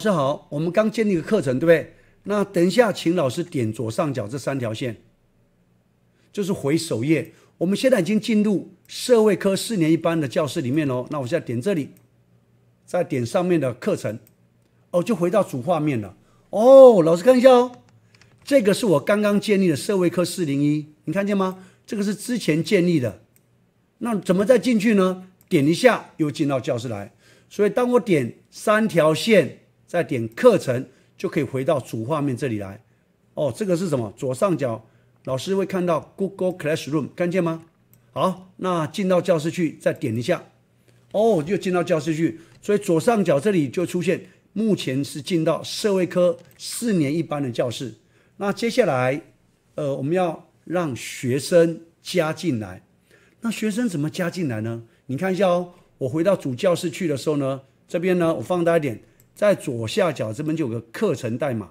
老师好，我们刚建立一个课程，对不对？那等一下，请老师点左上角这三条线，就是回首页。我们现在已经进入社会科四年一班的教室里面哦。那我现在点这里，再点上面的课程，哦，就回到主画面了。哦，老师看一下哦，这个是我刚刚建立的社会科四零一，你看见吗？这个是之前建立的。那怎么再进去呢？点一下又进到教室来。所以当我点三条线。再点课程就可以回到主画面这里来。哦，这个是什么？左上角老师会看到 Google Classroom，看见吗？好，那进到教室去，再点一下，哦，又进到教室去。所以左上角这里就出现，目前是进到社会科四年一班的教室。那接下来，呃，我们要让学生加进来。那学生怎么加进来呢？你看一下哦，我回到主教室去的时候呢，这边呢我放大一点。在左下角这边就有个课程代码，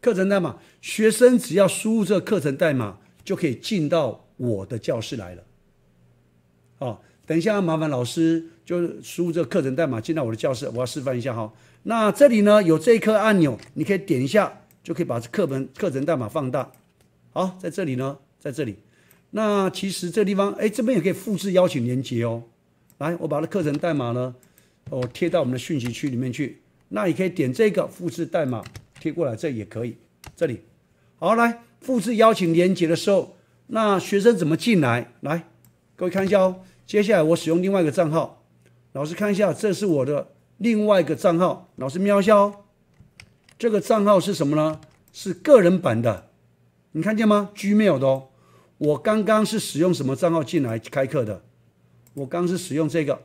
课程代码，学生只要输入这个课程代码，就可以进到我的教室来了。好，等一下，麻烦老师就输入这个课程代码进到我的教室，我要示范一下哈。那这里呢有这一颗按钮，你可以点一下，就可以把课本课程代码放大。好，在这里呢，在这里。那其实这地方，哎，这边也可以复制邀请连接哦。来，我把这课程代码呢。哦，贴到我们的讯息区里面去。那你可以点这个复制代码贴过来，这也可以。这里，好来复制邀请连接的时候，那学生怎么进来？来，各位看一下哦。接下来我使用另外一个账号，老师看一下，这是我的另外一个账号。老师瞄一下哦，这个账号是什么呢？是个人版的，你看见吗？gmail 的哦。我刚刚是使用什么账号进来开课的？我刚是使用这个。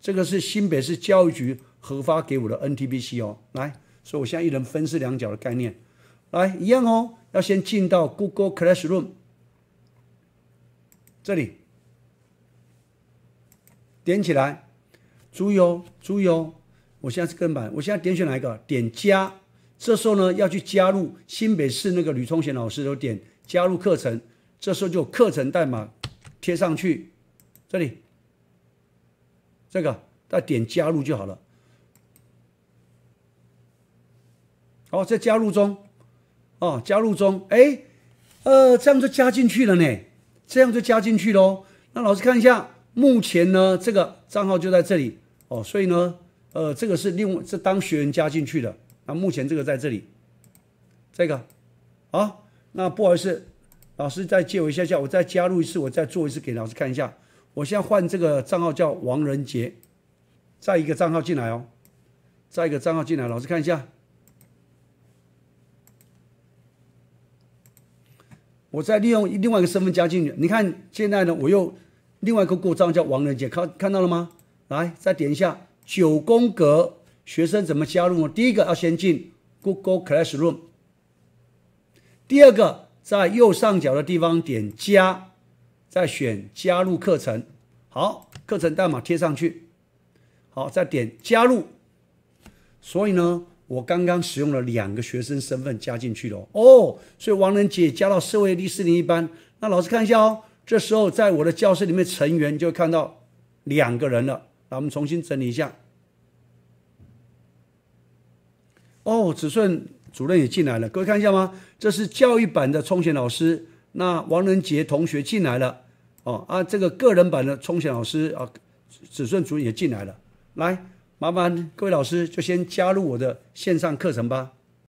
这个是新北市教育局核发给我的 NTBC 哦，来，所以我现在一人分饰两角的概念，来一样哦，要先进到 Google Classroom 这里，点起来，注意哦，注意哦，我现在是跟板，我现在点选哪一个？点加，这时候呢要去加入新北市那个吕崇贤老师，的点加入课程，这时候就课程代码贴上去，这里。这个，再点加入就好了。好，在加入中，哦，加入中，哎，呃，这样就加进去了呢，这样就加进去了。那老师看一下，目前呢，这个账号就在这里哦，所以呢，呃，这个是另外是当学员加进去的。那目前这个在这里，这个，啊，那不好意思，老师再借我一下下，我再加入一次，我再做一次给老师看一下。我现在换这个账号叫王仁杰，再一个账号进来哦，再一个账号进来，老师看一下。我再利用另外一个身份加进去，你看现在呢，我又另外一个过账叫王仁杰，看看到了吗？来，再点一下九宫格学生怎么加入？第一个要先进 Google Classroom，第二个在右上角的地方点加。再选加入课程，好，课程代码贴上去，好，再点加入。所以呢，我刚刚使用了两个学生身份加进去了哦，哦，所以王仁杰加到社会第四零一班。那老师看一下哦，这时候在我的教室里面成员就看到两个人了。那我们重新整理一下。哦，子顺主任也进来了，各位看一下吗？这是教育版的充钱老师。那王仁杰同学进来了，哦啊，这个个人版的冲显老师啊，子主任也进来了，来，麻烦各位老师就先加入我的线上课程吧。